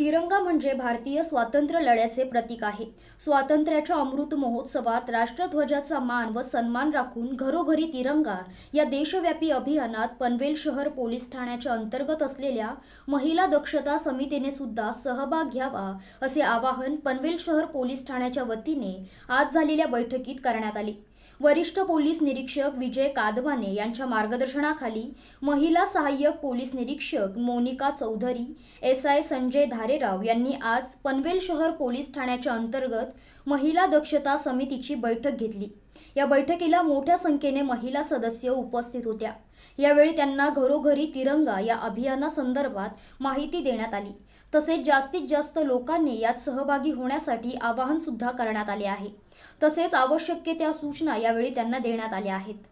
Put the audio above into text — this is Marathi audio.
तिरंगा म्हणजे भारतीय स्वातंत्र्य लढ्याचे प्रतीक आहे स्वातंत्र्याच्या अमृत महोत्सवात राष्ट्रध्वजाचा मान व सन्मान राखून घरोघरी तिरंगा या देशव्यापी अभियानात पनवेल शहर पोलीस ठाण्याच्या अंतर्गत असलेल्या महिला दक्षता समितीने सुद्धा सहभाग घ्यावा असे आवाहन पनवेल शहर पोलीस ठाण्याच्या वतीने आज झालेल्या बैठकीत करण्यात आली वरिष्ठ पोलीस निरीक्षक विजय कादवाने यांच्या मार्गदर्शनाखाली महिला सहाय्यक पोलीस निरीक्षक मोनिका चौधरी एस आय संजय धारेराव यांनी आज पनवेल शहर पोलीस ठाण्याच्या अंतर्गत महिला दक्षता समितीची बैठक घेतली या बैठकीला मोठ्या संख्येने महिला सदस्य उपस्थित होत्या यावेळी त्यांना घरोघरी तिरंगा या अभियाना संदर्भात माहिती देण्यात आली तसेच जास्तीत जास्त लोकांनी यात सहभागी होण्यासाठी आवाहन सुद्धा करण्यात आले आहे तसेच आवश्यक त्या सूचना यावेळी त्यांना देण्यात आल्या आहेत